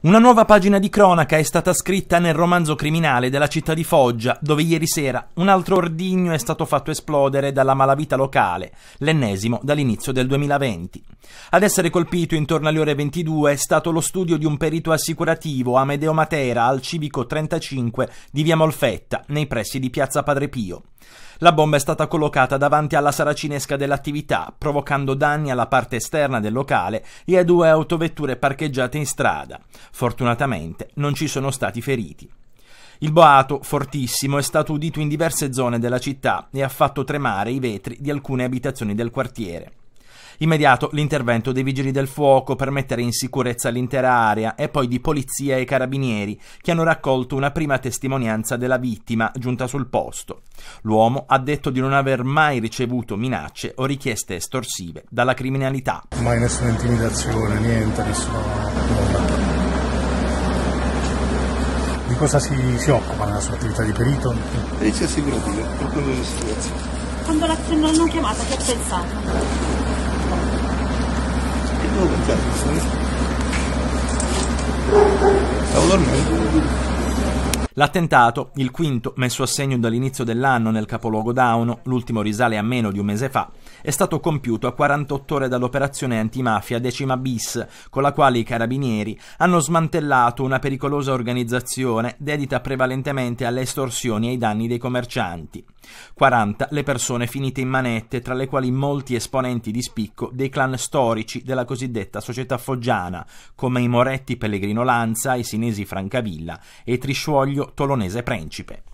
Una nuova pagina di cronaca è stata scritta nel romanzo criminale della città di Foggia, dove ieri sera un altro ordigno è stato fatto esplodere dalla malavita locale, l'ennesimo dall'inizio del 2020. Ad essere colpito intorno alle ore 22 è stato lo studio di un perito assicurativo Amedeo Matera al civico 35 di Via Molfetta, nei pressi di Piazza Padre Pio. La bomba è stata collocata davanti alla saracinesca dell'attività, provocando danni alla parte esterna del locale e a due autovetture parcheggiate in strada. Fortunatamente non ci sono stati feriti. Il boato, fortissimo, è stato udito in diverse zone della città e ha fatto tremare i vetri di alcune abitazioni del quartiere. Immediato l'intervento dei vigili del fuoco per mettere in sicurezza l'intera area e poi di polizia e carabinieri che hanno raccolto una prima testimonianza della vittima giunta sul posto. L'uomo ha detto di non aver mai ricevuto minacce o richieste estorsive dalla criminalità. Mai nessuna intimidazione, niente, nessuna di cosa si, si, occupa nella sua attività di perito? Polizia assicurativa, procuratore di situazione. Quando l'hanno chiamata, che ha pensato? Ne olacak L'attentato, il quinto messo a segno dall'inizio dell'anno nel capoluogo Dauno, l'ultimo risale a meno di un mese fa, è stato compiuto a 48 ore dall'operazione antimafia decima bis, con la quale i carabinieri hanno smantellato una pericolosa organizzazione dedita prevalentemente alle estorsioni e ai danni dei commercianti. 40 le persone finite in manette, tra le quali molti esponenti di spicco dei clan storici della cosiddetta società foggiana, come i Moretti Pellegrino Lanza, i Sinesi Francavilla e Trisciuoglio Tolonese Principe.